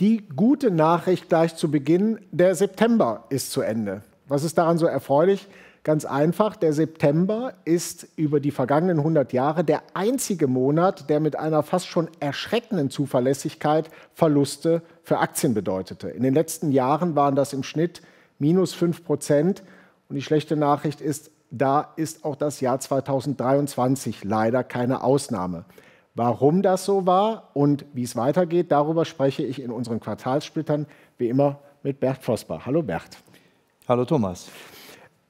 Die gute Nachricht gleich zu Beginn, der September ist zu Ende. Was ist daran so erfreulich? Ganz einfach, der September ist über die vergangenen 100 Jahre der einzige Monat, der mit einer fast schon erschreckenden Zuverlässigkeit Verluste für Aktien bedeutete. In den letzten Jahren waren das im Schnitt minus 5 Prozent. Und die schlechte Nachricht ist, da ist auch das Jahr 2023 leider keine Ausnahme. Warum das so war und wie es weitergeht, darüber spreche ich in unseren Quartalssplittern wie immer mit Bert Vosper. Hallo Bert. Hallo Thomas.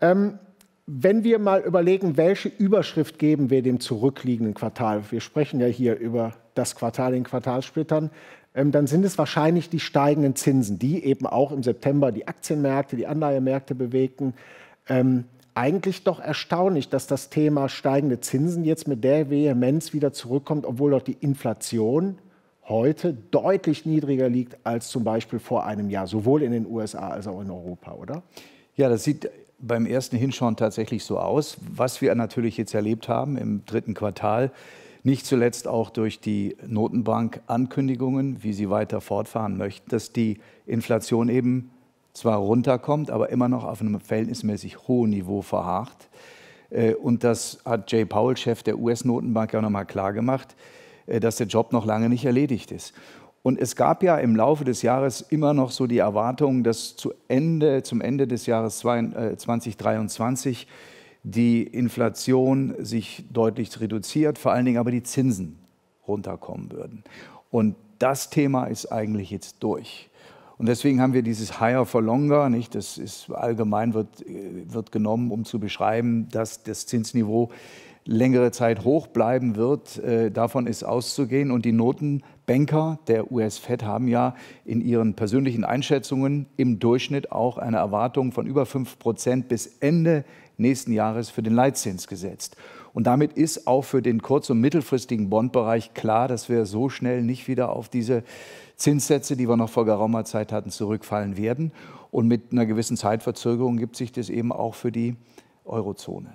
Ähm, wenn wir mal überlegen, welche Überschrift geben wir dem zurückliegenden Quartal? Wir sprechen ja hier über das Quartal in Quartalsplittern. Ähm, dann sind es wahrscheinlich die steigenden Zinsen, die eben auch im September die Aktienmärkte, die Anleihemärkte bewegten. Ähm, eigentlich doch erstaunlich, dass das Thema steigende Zinsen jetzt mit der Vehemenz wieder zurückkommt, obwohl doch die Inflation heute deutlich niedriger liegt als zum Beispiel vor einem Jahr, sowohl in den USA als auch in Europa, oder? Ja, das sieht beim ersten Hinschauen tatsächlich so aus. Was wir natürlich jetzt erlebt haben im dritten Quartal, nicht zuletzt auch durch die Notenbank Ankündigungen, wie sie weiter fortfahren möchten, dass die Inflation eben zwar runterkommt, aber immer noch auf einem verhältnismäßig hohen Niveau verharrt. Äh, und das hat Jay Powell, Chef der US-Notenbank, ja nochmal klar gemacht, äh, dass der Job noch lange nicht erledigt ist. Und es gab ja im Laufe des Jahres immer noch so die Erwartung, dass zu Ende, zum Ende des Jahres 2023 äh, die Inflation sich deutlich reduziert, vor allen Dingen aber die Zinsen runterkommen würden. Und das Thema ist eigentlich jetzt durch. Und deswegen haben wir dieses Higher for Longer, nicht? das ist allgemein wird, äh, wird genommen, um zu beschreiben, dass das Zinsniveau längere Zeit hoch bleiben wird. Äh, davon ist auszugehen. Und die Notenbanker der US-Fed haben ja in ihren persönlichen Einschätzungen im Durchschnitt auch eine Erwartung von über 5 Prozent bis Ende nächsten Jahres für den Leitzins gesetzt. Und damit ist auch für den kurz- und mittelfristigen Bondbereich klar, dass wir so schnell nicht wieder auf diese Zinssätze, die wir noch vor geraumer Zeit hatten, zurückfallen werden. Und mit einer gewissen Zeitverzögerung gibt sich das eben auch für die Eurozone.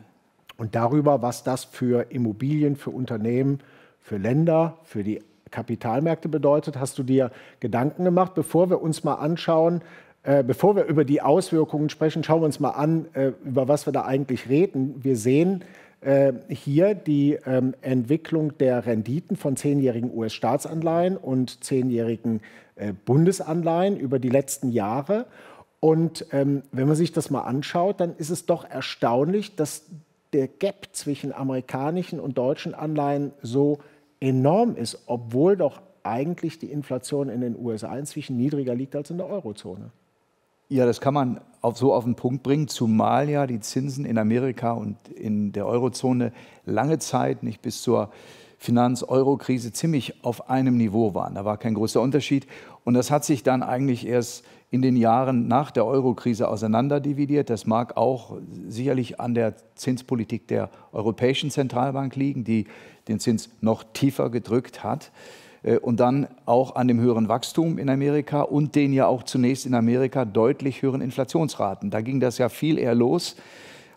Und darüber, was das für Immobilien, für Unternehmen, für Länder, für die Kapitalmärkte bedeutet, hast du dir Gedanken gemacht, bevor wir uns mal anschauen, äh, bevor wir über die Auswirkungen sprechen, schauen wir uns mal an, äh, über was wir da eigentlich reden. Wir sehen äh, hier die ähm, Entwicklung der Renditen von zehnjährigen US-Staatsanleihen und zehnjährigen äh, Bundesanleihen über die letzten Jahre. Und ähm, wenn man sich das mal anschaut, dann ist es doch erstaunlich, dass der Gap zwischen amerikanischen und deutschen Anleihen so enorm ist, obwohl doch eigentlich die Inflation in den USA inzwischen niedriger liegt als in der Eurozone. Ja, das kann man auf, so auf den Punkt bringen, zumal ja die Zinsen in Amerika und in der Eurozone lange Zeit nicht bis zur Finanz-Euro-Krise ziemlich auf einem Niveau waren. Da war kein großer Unterschied. Und das hat sich dann eigentlich erst in den Jahren nach der Euro-Krise auseinanderdividiert. Das mag auch sicherlich an der Zinspolitik der Europäischen Zentralbank liegen, die den Zins noch tiefer gedrückt hat. Äh, und dann auch an dem höheren Wachstum in Amerika und den ja auch zunächst in Amerika deutlich höheren Inflationsraten. Da ging das ja viel eher los,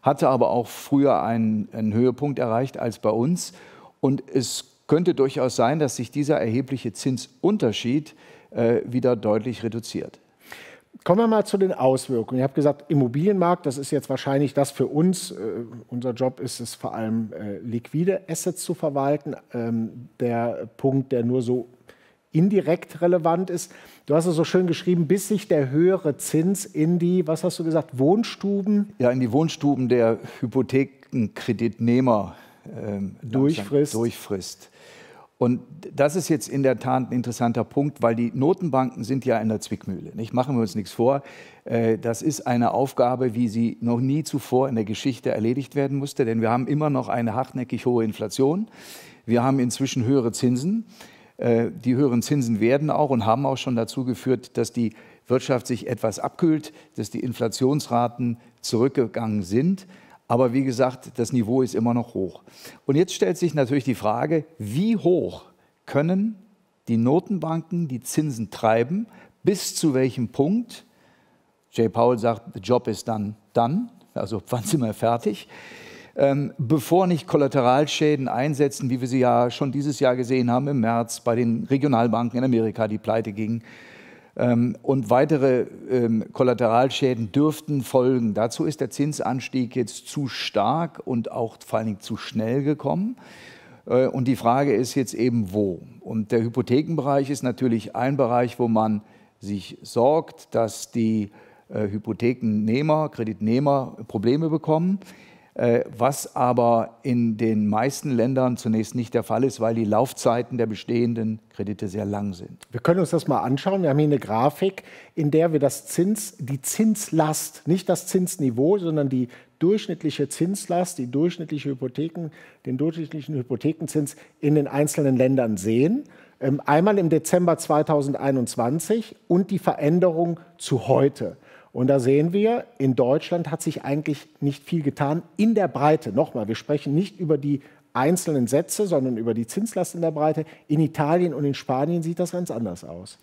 hatte aber auch früher einen, einen Höhepunkt erreicht als bei uns. Und es könnte durchaus sein, dass sich dieser erhebliche Zinsunterschied äh, wieder deutlich reduziert kommen wir mal zu den Auswirkungen. Ich habe gesagt, Immobilienmarkt, das ist jetzt wahrscheinlich das für uns. Äh, unser Job ist es vor allem, äh, liquide Assets zu verwalten. Ähm, der Punkt, der nur so indirekt relevant ist. Du hast es so schön geschrieben, bis sich der höhere Zins in die, was hast du gesagt, Wohnstuben? Ja, in die Wohnstuben der Hypothekenkreditnehmer ähm, durchfrisst. durchfrisst. Und das ist jetzt in der Tat ein interessanter Punkt, weil die Notenbanken sind ja in der Zwickmühle. Nicht? Machen wir uns nichts vor. Äh, das ist eine Aufgabe, wie sie noch nie zuvor in der Geschichte erledigt werden musste, denn wir haben immer noch eine hartnäckig hohe Inflation. Wir haben inzwischen höhere Zinsen. Äh, die höheren Zinsen werden auch und haben auch schon dazu geführt, dass die Wirtschaft sich etwas abkühlt, dass die Inflationsraten zurückgegangen sind. Aber wie gesagt, das Niveau ist immer noch hoch. Und jetzt stellt sich natürlich die Frage, wie hoch können die Notenbanken die Zinsen treiben, bis zu welchem Punkt, Jay Powell sagt, the job is done, done, also wann sind wir fertig, ähm, bevor nicht Kollateralschäden einsetzen, wie wir sie ja schon dieses Jahr gesehen haben im März bei den Regionalbanken in Amerika, die pleite gingen, ähm, und weitere ähm, Kollateralschäden dürften folgen. Dazu ist der Zinsanstieg jetzt zu stark und auch vor allen Dingen zu schnell gekommen. Äh, und die Frage ist jetzt eben, wo? Und der Hypothekenbereich ist natürlich ein Bereich, wo man sich sorgt, dass die äh, Hypothekennehmer, Kreditnehmer Probleme bekommen. Äh, was aber in den meisten Ländern zunächst nicht der Fall ist, weil die Laufzeiten der bestehenden Kredite sehr lang sind. Wir können uns das mal anschauen. Wir haben hier eine Grafik, in der wir das Zins, die Zinslast, nicht das Zinsniveau, sondern die durchschnittliche Zinslast, die durchschnittliche Hypotheken, den durchschnittlichen Hypothekenzins in den einzelnen Ländern sehen. Ähm, einmal im Dezember 2021 und die Veränderung zu heute. Und da sehen wir, in Deutschland hat sich eigentlich nicht viel getan in der Breite. Nochmal, wir sprechen nicht über die einzelnen Sätze, sondern über die Zinslast in der Breite. In Italien und in Spanien sieht das ganz anders aus.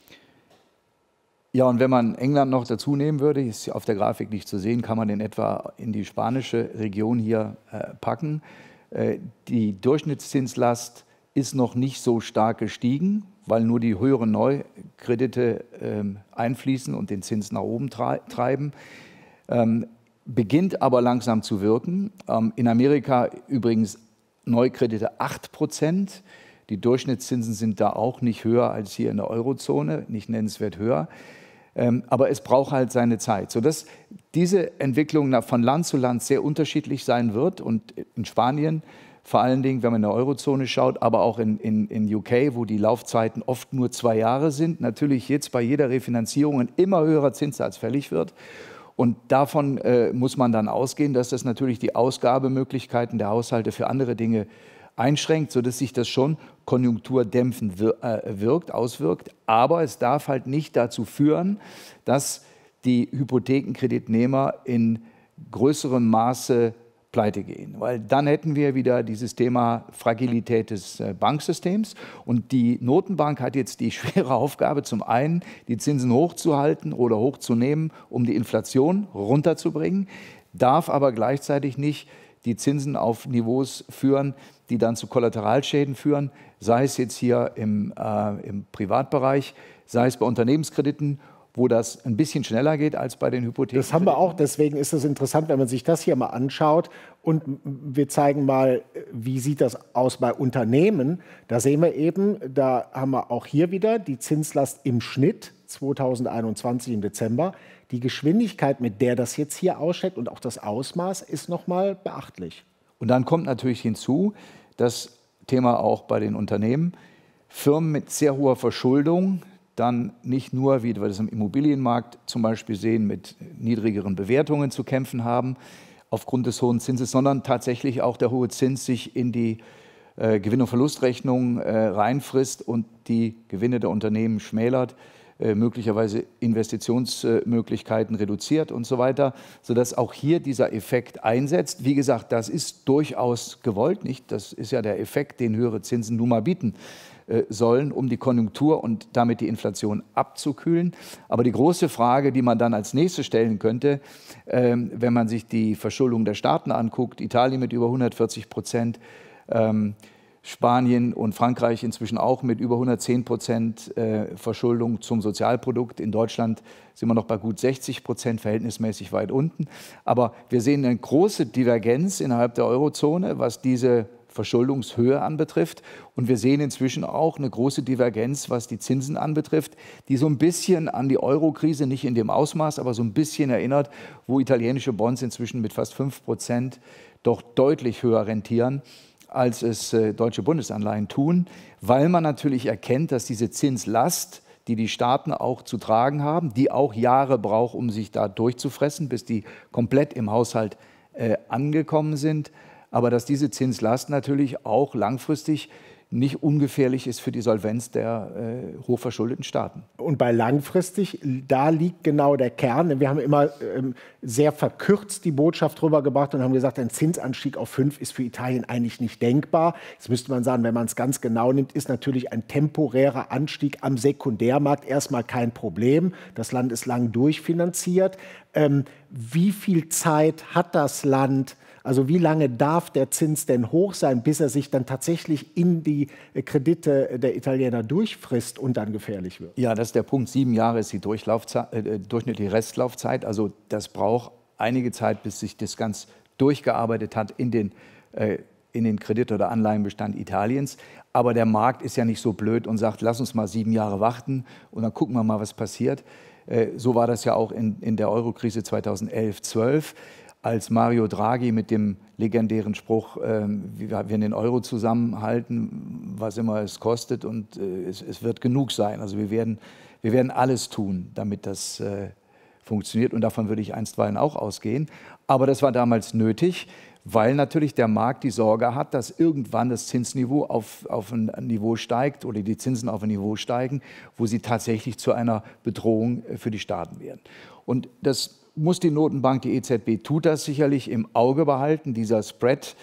Ja, und wenn man England noch dazu nehmen würde, ist auf der Grafik nicht zu sehen, kann man den etwa in die spanische Region hier äh, packen. Äh, die Durchschnittszinslast ist noch nicht so stark gestiegen, weil nur die höheren Neukredite ähm, einfließen und den Zins nach oben treiben. Ähm, beginnt aber langsam zu wirken. Ähm, in Amerika übrigens Neukredite 8 Prozent. Die Durchschnittszinsen sind da auch nicht höher als hier in der Eurozone, nicht nennenswert höher. aber es braucht halt seine Zeit, sodass diese Entwicklung von Land zu Land sehr unterschiedlich sein wird. Und in Spanien vor allen Dingen, wenn man in der Eurozone schaut, aber auch in, in, in UK, wo die Laufzeiten oft nur zwei Jahre sind, natürlich jetzt bei jeder Refinanzierung ein immer höherer Zinssatz fällig wird. Und davon äh, muss man dann ausgehen, dass das natürlich die Ausgabemöglichkeiten der Haushalte für andere Dinge einschränkt, sodass sich das schon konjunkturdämpfend wir, äh, wirkt, auswirkt. Aber es darf halt nicht dazu führen, dass die Hypothekenkreditnehmer in größerem Maße pleite gehen, weil dann hätten wir wieder dieses Thema Fragilität des äh, Banksystems. Und die Notenbank hat jetzt die schwere Aufgabe, zum einen die Zinsen hochzuhalten oder hochzunehmen, um die Inflation runterzubringen, darf aber gleichzeitig nicht die Zinsen auf Niveaus führen, die dann zu Kollateralschäden führen, sei es jetzt hier im, äh, im Privatbereich, sei es bei Unternehmenskrediten wo das ein bisschen schneller geht als bei den Hypotheken. Das haben wir auch, deswegen ist es interessant, wenn man sich das hier mal anschaut. Und wir zeigen mal, wie sieht das aus bei Unternehmen. Da sehen wir eben, da haben wir auch hier wieder die Zinslast im Schnitt 2021 im Dezember. Die Geschwindigkeit, mit der das jetzt hier aussteigt und auch das Ausmaß, ist nochmal beachtlich. Und dann kommt natürlich hinzu, das Thema auch bei den Unternehmen, Firmen mit sehr hoher Verschuldung, dann nicht nur, wie wir das im Immobilienmarkt zum Beispiel sehen, mit niedrigeren Bewertungen zu kämpfen haben aufgrund des hohen Zinses, sondern tatsächlich auch der hohe Zins sich in die äh, Gewinn- und Verlustrechnung äh, reinfrisst und die Gewinne der Unternehmen schmälert, äh, möglicherweise Investitionsmöglichkeiten äh, reduziert und so weiter, sodass auch hier dieser Effekt einsetzt. Wie gesagt, das ist durchaus gewollt, nicht? Das ist ja der Effekt, den höhere Zinsen nun mal bieten. Äh, sollen, um die Konjunktur und damit die Inflation abzukühlen. Aber die große Frage, die man dann als nächste stellen könnte, ähm, wenn man sich die Verschuldung der Staaten anguckt, Italien mit über 140 Prozent, ähm, Spanien und Frankreich inzwischen auch mit über 110 Prozent äh, Verschuldung zum Sozialprodukt. In Deutschland sind wir noch bei gut 60 Prozent, verhältnismäßig weit unten. Aber wir sehen eine große Divergenz innerhalb der Eurozone, was diese Verschuldungshöhe anbetrifft. Und wir sehen inzwischen auch eine große Divergenz, was die Zinsen anbetrifft, die so ein bisschen an die Euro-Krise, nicht in dem Ausmaß, aber so ein bisschen erinnert, wo italienische Bonds inzwischen mit fast 5 Prozent doch deutlich höher rentieren als es äh, deutsche Bundesanleihen tun, weil man natürlich erkennt, dass diese Zinslast, die die Staaten auch zu tragen haben, die auch Jahre braucht, um sich da durchzufressen, bis die komplett im Haushalt äh, angekommen sind, aber dass diese Zinslast natürlich auch langfristig nicht ungefährlich ist für die Solvenz der äh, hochverschuldeten Staaten. Und bei langfristig, da liegt genau der Kern. Wir haben immer ähm, sehr verkürzt die Botschaft rübergebracht und haben gesagt, ein Zinsanstieg auf 5 ist für Italien eigentlich nicht denkbar. Jetzt müsste man sagen, wenn man es ganz genau nimmt, ist natürlich ein temporärer Anstieg am Sekundärmarkt erstmal kein Problem. Das Land ist lang durchfinanziert. Ähm, wie viel Zeit hat das Land, also wie lange darf der Zins denn hoch sein, bis er sich dann tatsächlich in die äh, Kredite äh, der Italiener durchfrisst und dann gefährlich wird? Ja, das ist der Punkt. Sieben Jahre ist die äh, durchschnittliche Restlaufzeit. Also das braucht einige Zeit, bis sich das ganz durchgearbeitet hat in den äh, in den Kredit- oder Anleihenbestand Italiens. Aber der Markt ist ja nicht so blöd und sagt, lass uns mal sieben Jahre warten und dann gucken wir mal, was passiert. So war das ja auch in, in der Eurokrise 2011, 12 als Mario Draghi mit dem legendären Spruch, äh, wir werden den Euro zusammenhalten, was immer es kostet und äh, es, es, wird genug sein. Also wir werden, wir werden alles tun, damit das äh, funktioniert und davon würde ich einstweilen auch ausgehen. Aber das war damals nötig, weil natürlich der Markt die Sorge hat, dass irgendwann das Zinsniveau auf, auf ein Niveau steigt oder die Zinsen auf ein Niveau steigen, wo sie tatsächlich zu einer Bedrohung für die Staaten werden. Und das muss die Notenbank, die EZB tut das sicherlich im Auge behalten, dieser Spread.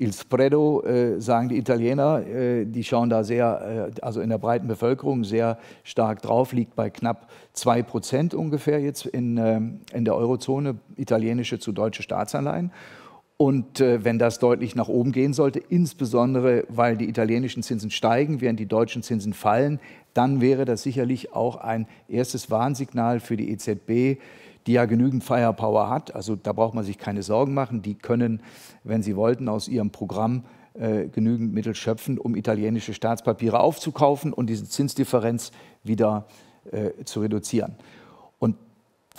Il Spredo, äh, sagen die Italiener, äh, die schauen da sehr, äh, also in der breiten Bevölkerung sehr stark drauf, liegt bei knapp 2 Prozent ungefähr jetzt in, äh, in der Eurozone, italienische zu deutsche Staatsanleihen. Und äh, wenn das deutlich nach oben gehen sollte, insbesondere weil die italienischen Zinsen steigen, während die deutschen Zinsen fallen, dann wäre das sicherlich auch ein erstes Warnsignal für die EZB, die ja genügend Firepower hat. Also da braucht man sich keine Sorgen machen. Die können, wenn sie wollten, aus ihrem Programm äh, genügend Mittel schöpfen, um italienische Staatspapiere aufzukaufen und diese Zinsdifferenz wieder äh, zu reduzieren. Und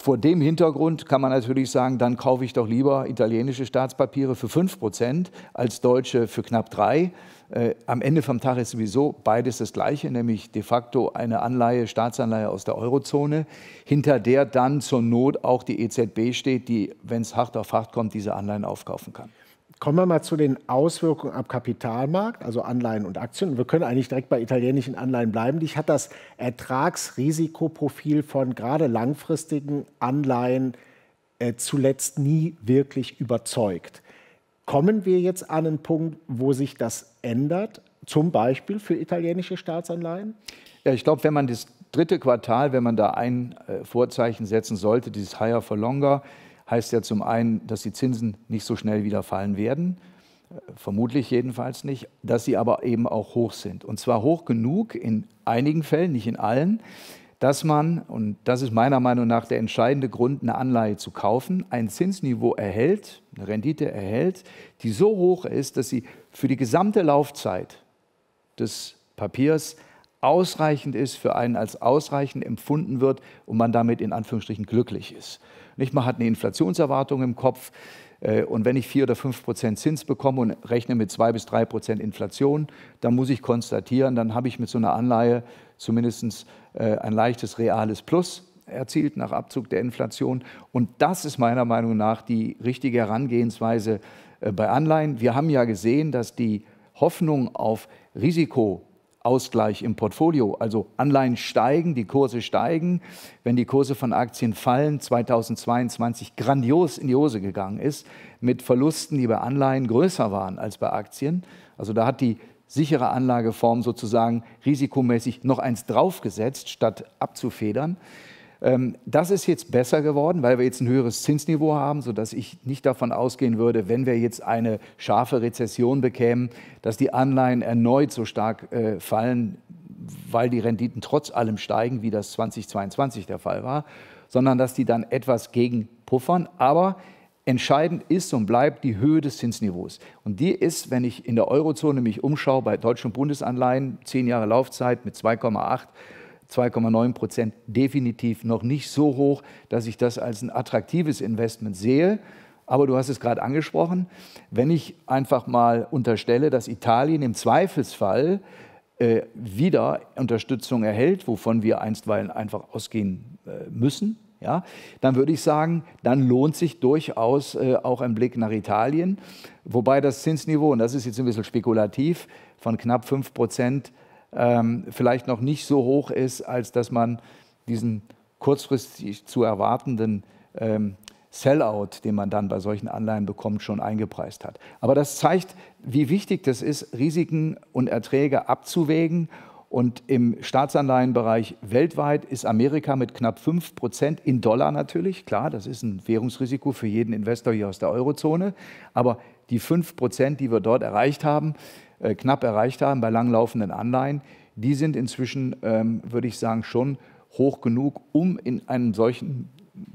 vor dem Hintergrund kann man natürlich sagen, dann kaufe ich doch lieber italienische Staatspapiere für 5% als deutsche für knapp 3%. Äh, am Ende vom Tag ist sowieso beides das Gleiche, nämlich de facto eine Anleihe, Staatsanleihe aus der Eurozone, hinter der dann zur Not auch die EZB steht, die, wenn es hart auf hart kommt, diese Anleihen aufkaufen kann. Kommen wir mal zu den Auswirkungen am Kapitalmarkt, also Anleihen und Aktien. wir können eigentlich direkt bei italienischen Anleihen bleiben. Dich hat das Ertragsrisikoprofil von gerade langfristigen Anleihen äh, zuletzt nie wirklich überzeugt. Kommen wir jetzt an einen Punkt, wo sich das ändert, zum Beispiel für italienische Staatsanleihen? Ja, ich glaube, wenn man das dritte Quartal, wenn man da ein äh, Vorzeichen setzen sollte, dieses Higher for Longer, heißt ja zum einen, dass die Zinsen nicht so schnell wieder fallen werden, vermutlich jedenfalls nicht, dass sie aber eben auch hoch sind. Und zwar hoch genug in einigen Fällen, nicht in allen, dass man, und das ist meiner Meinung nach der entscheidende Grund, eine Anleihe zu kaufen, ein Zinsniveau erhält, eine Rendite erhält, die so hoch ist, dass sie für die gesamte Laufzeit des Papiers ausreichend ist, für einen als ausreichend empfunden wird und man damit in Anführungsstrichen glücklich ist. Nicht? Man hat eine Inflationserwartung im Kopf. Äh, und wenn ich 4 oder 5 Prozent Zins bekomme und rechne mit 2 bis 3 Prozent Inflation, dann muss ich konstatieren, dann habe ich mit so einer Anleihe zumindest äh, ein leichtes reales Plus erzielt nach Abzug der Inflation. Und das ist meiner Meinung nach die richtige Herangehensweise äh, bei Anleihen. Wir haben ja gesehen, dass die Hoffnung auf Risiko Ausgleich im Portfolio. Also Anleihen steigen, die Kurse steigen. Wenn die Kurse von Aktien fallen, 2022 grandios in die Hose gegangen ist, mit Verlusten, die bei Anleihen größer waren als bei Aktien. Also da hat die sichere Anlageform sozusagen risikomäßig noch eins draufgesetzt, statt abzufedern. Ähm, das ist jetzt besser geworden, weil wir jetzt ein höheres Zinsniveau haben, sodass ich nicht davon ausgehen würde, wenn wir jetzt eine scharfe Rezession bekämen, dass die Anleihen erneut so stark äh, fallen, weil die Renditen trotz allem steigen, wie das 2022 der Fall war, sondern dass die dann etwas gegenpuffern. Aber Entscheidend ist und bleibt die Höhe des Zinsniveaus. Und die ist, wenn ich in der Eurozone mich umschaue, bei deutschen Bundesanleihen, zehn Jahre Laufzeit mit 2,8 2,9 Prozent definitiv noch nicht so hoch, dass ich das als ein attraktives Investment sehe. Aber du hast es gerade angesprochen, wenn ich einfach mal unterstelle, dass Italien im Zweifelsfall äh, wieder Unterstützung erhält, wovon wir einstweilen einfach ausgehen äh, müssen, ja, dann würde ich sagen, dann lohnt sich durchaus äh, auch ein Blick nach Italien. Wobei das Zinsniveau, und das ist jetzt ein bisschen spekulativ, von knapp 5 Prozent ähm, vielleicht noch nicht so hoch ist, als dass man diesen kurzfristig zu erwartenden ähm, Sellout, den man dann bei solchen Anleihen bekommt, schon eingepreist hat. Aber das zeigt, wie wichtig das ist, Risiken und Erträge abzuwägen. Und im Staatsanleihenbereich weltweit ist Amerika mit knapp 5 Prozent in Dollar natürlich. Klar, das ist ein Währungsrisiko für jeden Investor hier aus der Eurozone. Aber die 5%, die wir dort erreicht haben, äh, knapp erreicht haben bei langlaufenden Anleihen, die sind inzwischen, ähm, würde ich sagen, schon hoch genug, um in einem solchen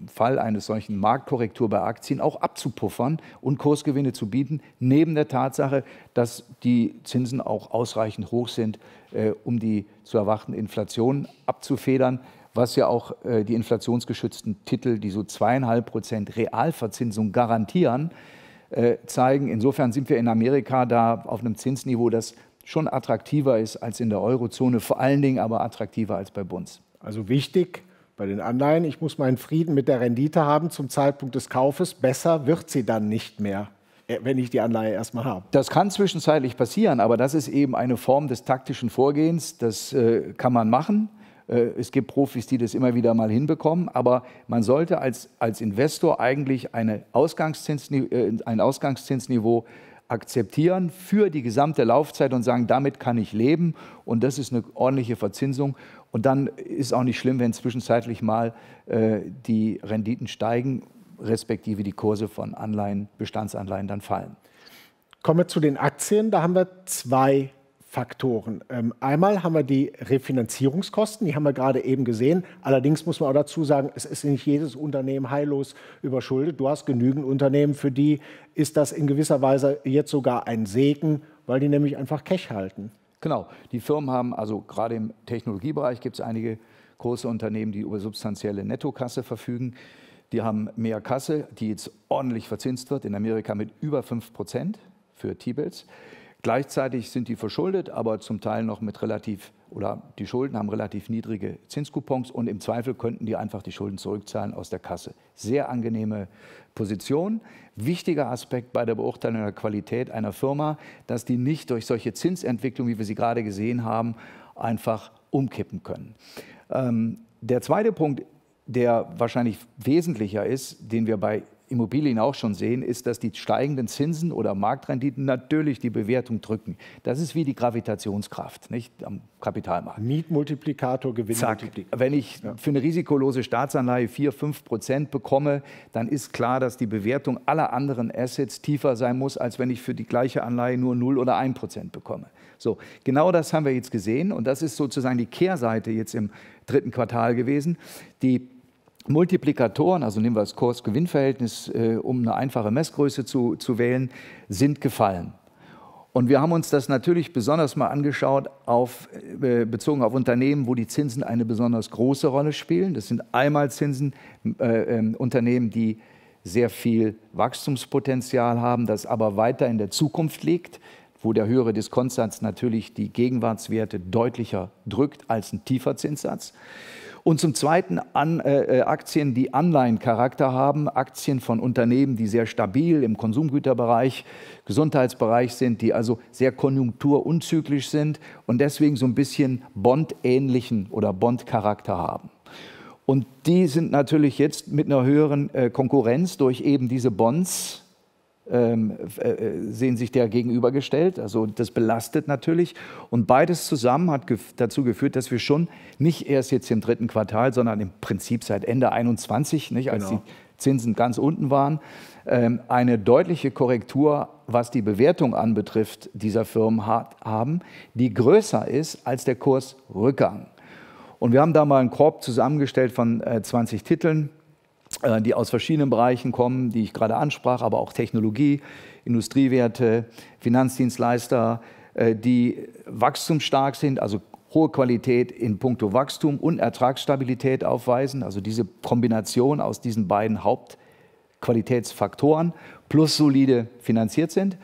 Fall eines solchen Marktkorrektur bei Aktien auch abzupuffern und Kursgewinne zu bieten, neben der Tatsache, dass die Zinsen auch ausreichend hoch sind, äh, um die zu erwartende Inflation abzufedern, was ja auch äh, die inflationsgeschützten Titel, die so zweieinhalb Prozent Realverzinsung garantieren, äh, zeigen. Insofern sind wir in Amerika da auf einem Zinsniveau, das schon attraktiver ist als in der Eurozone, vor allen Dingen aber attraktiver als bei uns. Also wichtig bei den Anleihen, ich muss meinen Frieden mit der Rendite haben zum Zeitpunkt des Kaufes. Besser wird sie dann nicht mehr äh, wenn ich die Anleihe erstmal habe. Das kann zwischenzeitlich passieren, aber das ist eben eine Form des taktischen Vorgehens. Das äh, kann man machen. Äh, es gibt Profis, die das immer wieder mal hinbekommen, aber man sollte als, als Investor eigentlich eine Ausgangszins, äh, ein Ausgangszinsniveau akzeptieren für die gesamte Laufzeit und sagen, damit kann ich leben und das ist eine ordentliche Verzinsung. Und dann ist auch nicht schlimm, wenn zwischenzeitlich mal äh, die Renditen steigen, respektive die Kurse von Anleihen, Bestandsanleihen dann fallen. Kommen wir zu den Aktien. Da haben wir zwei Faktoren. Ähm, einmal haben wir die Refinanzierungskosten, die haben wir gerade eben gesehen. Allerdings muss man auch dazu sagen, es ist nicht jedes Unternehmen heillos überschuldet. Du hast genügend Unternehmen, für die ist das in gewisser Weise jetzt sogar ein Segen, weil die nämlich einfach Cash halten. Genau, die Firmen haben, also gerade im Technologiebereich gibt es einige große Unternehmen, die über substanzielle Nettokasse verfügen. Die haben mehr Kasse, die jetzt ordentlich verzinst wird, in Amerika mit über 5 Prozent für T-Bills. Gleichzeitig sind die verschuldet, aber zum Teil noch mit relativ oder die Schulden haben relativ niedrige Zinscoupons und im Zweifel könnten die einfach die Schulden zurückzahlen aus der Kasse. Sehr angenehme Position. Wichtiger Aspekt bei der Beurteilung der Qualität einer Firma, dass die nicht durch solche Zinsentwicklung, wie wir sie gerade gesehen haben, einfach umkippen können. Ähm, der zweite Punkt, der wahrscheinlich wesentlicher ist, den wir bei Immobilien auch schon sehen, ist, dass die steigenden Zinsen oder Marktrenditen natürlich die Bewertung drücken. Das ist wie die Gravitationskraft nicht, am Kapitalmarkt. Mietmultiplikator, Gewinnmultiplikator. Wenn ich für eine risikolose Staatsanleihe 4, 5 Prozent bekomme, dann ist klar, dass die Bewertung aller anderen Assets tiefer sein muss, als wenn ich für die gleiche Anleihe nur 0 oder 1 Prozent bekomme. So, genau das haben wir jetzt gesehen und das ist sozusagen die Kehrseite jetzt im dritten Quartal gewesen. Die Multiplikatoren, also nehmen wir das Kurs-Gewinn-Verhältnis, äh, um eine einfache Messgröße zu, zu wählen, sind gefallen. Und wir haben uns das natürlich besonders mal angeschaut, auf, äh, bezogen auf Unternehmen, wo die Zinsen eine besonders große Rolle spielen. Das sind einmal Zinsen, äh, ähm, Unternehmen, die sehr viel Wachstumspotenzial haben, das aber weiter in der Zukunft liegt, wo der höhere Diskontsatz natürlich die Gegenwartswerte deutlicher drückt als ein tiefer Zinssatz. Und zum Zweiten an, äh, äh, Aktien, die Anleihencharakter haben, Aktien von Unternehmen, die sehr stabil im Konsumgüterbereich, Gesundheitsbereich sind, die also sehr konjunkturunzyklisch sind und deswegen so ein bisschen Bond-ähnlichen oder Bond-Charakter haben. Und die sind natürlich jetzt mit einer höheren äh, Konkurrenz durch eben diese Bonds ähm, äh, äh, sehen sich der gegenübergestellt. Also das belastet natürlich. Und beides zusammen hat dazu geführt, dass wir schon nicht erst jetzt im dritten Quartal, sondern im Prinzip seit Ende 21, nicht, als genau. die Zinsen ganz unten waren, ähm, eine deutliche Korrektur, was die Bewertung anbetrifft, dieser Firmen haben, die größer ist als der Kursrückgang. Und wir haben da mal einen Korb zusammengestellt von 20 äh, Titeln äh, die aus verschiedenen Bereichen kommen, die ich gerade ansprach, aber auch Technologie, Industriewerte, Finanzdienstleister, äh, die wachstumsstark sind, also hohe Qualität in puncto Wachstum und Ertragsstabilität aufweisen, also diese Kombination aus diesen beiden Hauptqualitätsfaktoren plus solide finanziert sind.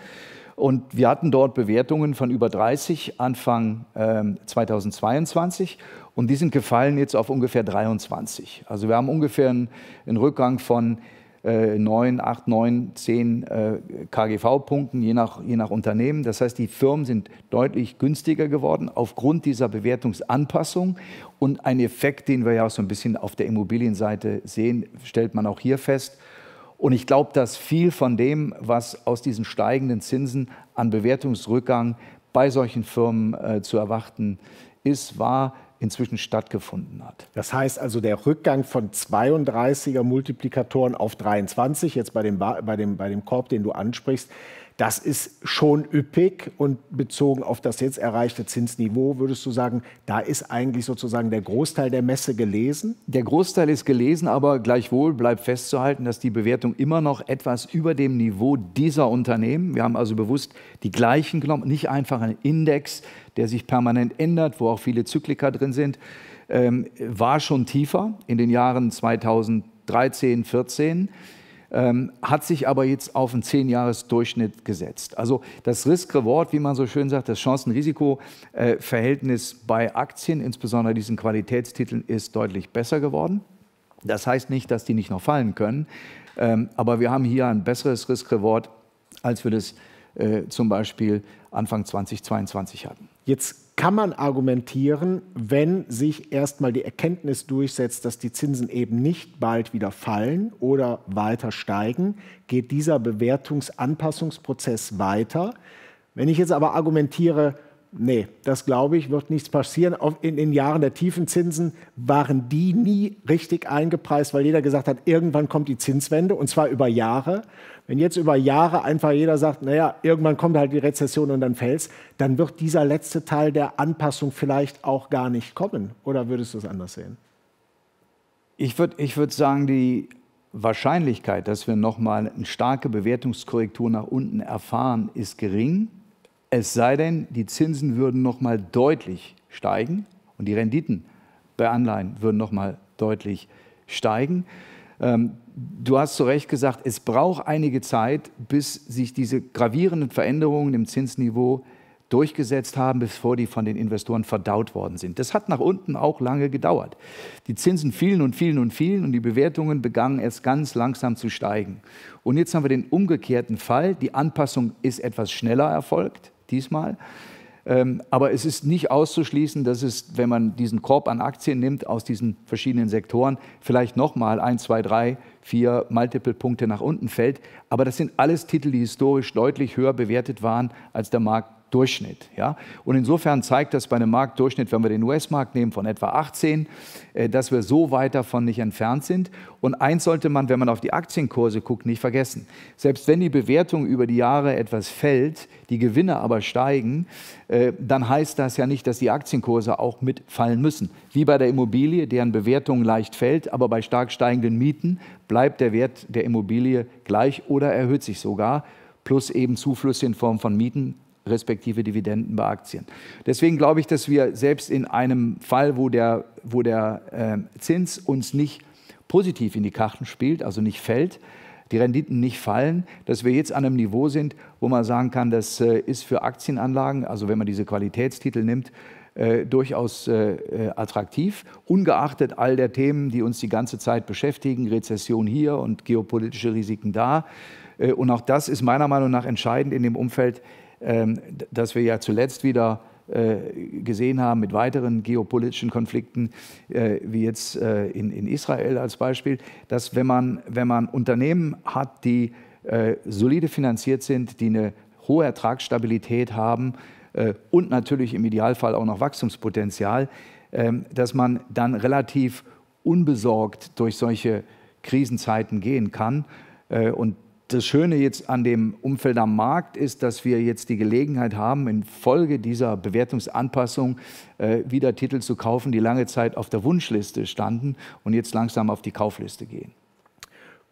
Und wir hatten dort Bewertungen von über 30 Anfang äh, 2022 und die sind gefallen jetzt auf ungefähr 23. Also wir haben ungefähr einen, einen Rückgang von äh, 9, 8, 9, 10 äh, KGV-Punkten, je nach, je nach Unternehmen. Das heißt, die Firmen sind deutlich günstiger geworden aufgrund dieser Bewertungsanpassung. Und ein Effekt, den wir ja auch so ein bisschen auf der Immobilienseite sehen, stellt man auch hier fest. Und ich glaube, dass viel von dem, was aus diesen steigenden Zinsen an Bewertungsrückgang bei solchen Firmen äh, zu erwarten ist, war inzwischen stattgefunden hat. Das heißt also, der Rückgang von 32er Multiplikatoren auf 23, jetzt bei dem, bei dem, bei dem Korb, den du ansprichst, das ist schon üppig und bezogen auf das jetzt erreichte Zinsniveau, würdest du sagen, da ist eigentlich sozusagen der Großteil der Messe gelesen? Der Großteil ist gelesen, aber gleichwohl bleibt festzuhalten, dass die Bewertung immer noch etwas über dem Niveau dieser Unternehmen, wir haben also bewusst die gleichen genommen, nicht einfach ein Index, der sich permanent ändert, wo auch viele Zyklika drin sind, ähm, war schon tiefer in den Jahren 2013, 2014 ähm, hat sich aber jetzt auf einen 10-Jahres-Durchschnitt gesetzt. Also das Risk-Reward, wie man so schön sagt, das Chancen-Risiko-Verhältnis bei Aktien, insbesondere diesen Qualitätstiteln, ist deutlich besser geworden. Das heißt nicht, dass die nicht noch fallen können, ähm, aber wir haben hier ein besseres Risk-Reward, als wir das äh, zum Beispiel Anfang 2022 hatten. Jetzt kann man argumentieren, wenn sich erstmal die Erkenntnis durchsetzt, dass die Zinsen eben nicht bald wieder fallen oder weiter steigen, geht dieser Bewertungsanpassungsprozess weiter. Wenn ich jetzt aber argumentiere, Nee, das glaube ich, wird nichts passieren. In den Jahren der tiefen Zinsen waren die nie richtig eingepreist, weil jeder gesagt hat, irgendwann kommt die Zinswende und zwar über Jahre. Wenn jetzt über Jahre einfach jeder sagt, naja, irgendwann kommt halt die Rezession und dann fällt's, dann wird dieser letzte Teil der Anpassung vielleicht auch gar nicht kommen. Oder würdest du es anders sehen? Ich würde ich würd sagen, die Wahrscheinlichkeit, dass wir nochmal eine starke Bewertungskorrektur nach unten erfahren, ist gering. Es sei denn, die Zinsen würden noch mal deutlich steigen und die Renditen bei Anleihen würden noch mal deutlich steigen. Ähm, du hast zu Recht gesagt, es braucht einige Zeit, bis sich diese gravierenden Veränderungen im Zinsniveau durchgesetzt haben, bevor die von den Investoren verdaut worden sind. Das hat nach unten auch lange gedauert. Die Zinsen fielen und fielen und fielen und die Bewertungen begannen erst ganz langsam zu steigen. Und jetzt haben wir den umgekehrten Fall. Die Anpassung ist etwas schneller erfolgt diesmal. Ähm, aber es ist nicht auszuschließen, dass es, wenn man diesen Korb an Aktien nimmt aus diesen verschiedenen Sektoren, vielleicht nochmal ein, zwei, drei, vier Multiple-Punkte nach unten fällt. Aber das sind alles Titel, die historisch deutlich höher bewertet waren, als der Markt Durchschnitt. Ja? Und insofern zeigt das bei einem Marktdurchschnitt, wenn wir den US-Markt nehmen, von etwa 18, äh, dass wir so weit davon nicht entfernt sind. Und eins sollte man, wenn man auf die Aktienkurse guckt, nicht vergessen. Selbst wenn die Bewertung über die Jahre etwas fällt, die Gewinne aber steigen, äh, dann heißt das ja nicht, dass die Aktienkurse auch mitfallen müssen. Wie bei der Immobilie, deren Bewertung leicht fällt, aber bei stark steigenden Mieten bleibt der Wert der Immobilie gleich oder erhöht sich sogar, plus eben Zuflüsse in Form von Mieten respektive Dividenden bei Aktien. Deswegen glaube ich, dass wir selbst in einem Fall, wo der, wo der äh, Zins uns nicht positiv in die Karten spielt, also nicht fällt, die Renditen nicht fallen, dass wir jetzt an einem Niveau sind, wo man sagen kann, das äh, ist für Aktienanlagen, also wenn man diese Qualitätstitel nimmt, äh, durchaus äh, äh attraktiv, ungeachtet all der Themen, die uns die ganze Zeit beschäftigen, Rezession hier und geopolitische Risiken da. Äh, und auch das ist meiner Meinung nach entscheidend in dem Umfeld, ähm, das wir ja zuletzt wieder äh, gesehen haben mit weiteren geopolitischen Konflikten, äh, wie jetzt äh, in, Israel als Beispiel, dass wenn man, wenn man Unternehmen hat, die solide finanziert sind, die eine hohe Ertragsstabilität haben und natürlich im Idealfall auch noch Wachstumspotenzial, ähm, dass man dann relativ unbesorgt durch solche Krisenzeiten gehen kann. Und das Schöne jetzt an dem Umfeld am Markt ist, dass wir jetzt die Gelegenheit haben, infolge dieser Bewertungsanpassung äh, wieder Titel zu kaufen, die lange Zeit auf der Wunschliste standen und jetzt langsam auf die Kaufliste gehen.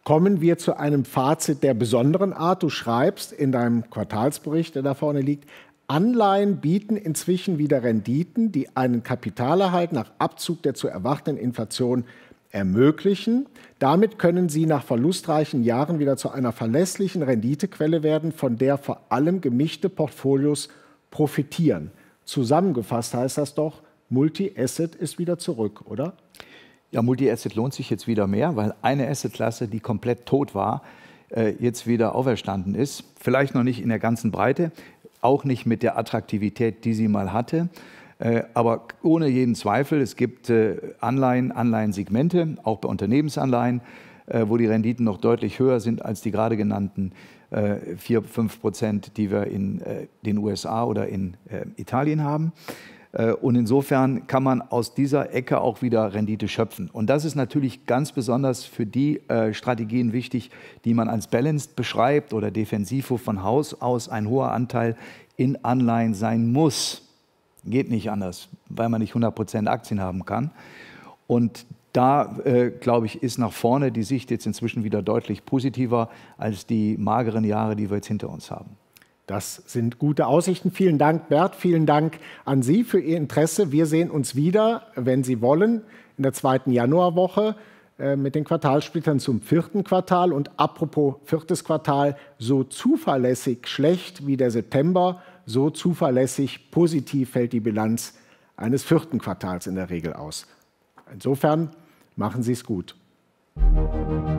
Kommen wir zu einem Fazit der besonderen Art. Du schreibst in deinem Quartalsbericht, der da vorne liegt, Anleihen bieten inzwischen wieder Renditen, die einen Kapitalerhalt nach Abzug der zu erwartenden Inflation ermöglichen. Damit können sie nach verlustreichen Jahren wieder zu einer verlässlichen Renditequelle werden, von der vor allem gemischte Portfolios profitieren. Zusammengefasst heißt das doch, Multi-Asset ist wieder zurück, oder? Ja, Multi-Asset lohnt sich jetzt wieder mehr, weil eine Assetklasse, die komplett tot war, äh, jetzt wieder auferstanden ist. Vielleicht noch nicht in der ganzen Breite, auch nicht mit der Attraktivität, die sie mal hatte. Äh, aber ohne jeden Zweifel, es gibt äh, Anleihen, Anleihensegmente, auch bei Unternehmensanleihen, äh, wo die Renditen noch deutlich höher sind als die gerade genannten 4, 5 Prozent, die wir in den USA oder in Italien haben. Und insofern kann man aus dieser Ecke auch wieder Rendite schöpfen. Und das ist natürlich ganz besonders für die äh, Strategien wichtig, die man als balanced beschreibt oder defensiv, wo von Haus aus ein hoher Anteil in Anleihen sein muss. Geht nicht anders, weil man nicht 100% Aktien haben kann. Und da, äh, glaube ich, ist nach vorne die Sicht jetzt inzwischen wieder deutlich positiver als die mageren Jahre, die wir jetzt hinter uns haben. Das sind gute Aussichten. Vielen Dank, Bert. Vielen Dank an Sie für Ihr Interesse. Wir sehen uns wieder, wenn Sie wollen, in der zweiten Januarwoche äh, mit den Quartalsplittern zum vierten Quartal. Und apropos viertes Quartal, so zuverlässig schlecht wie der September so zuverlässig positiv fällt die Bilanz eines vierten Quartals in der Regel aus. Insofern machen Sie es gut. Musik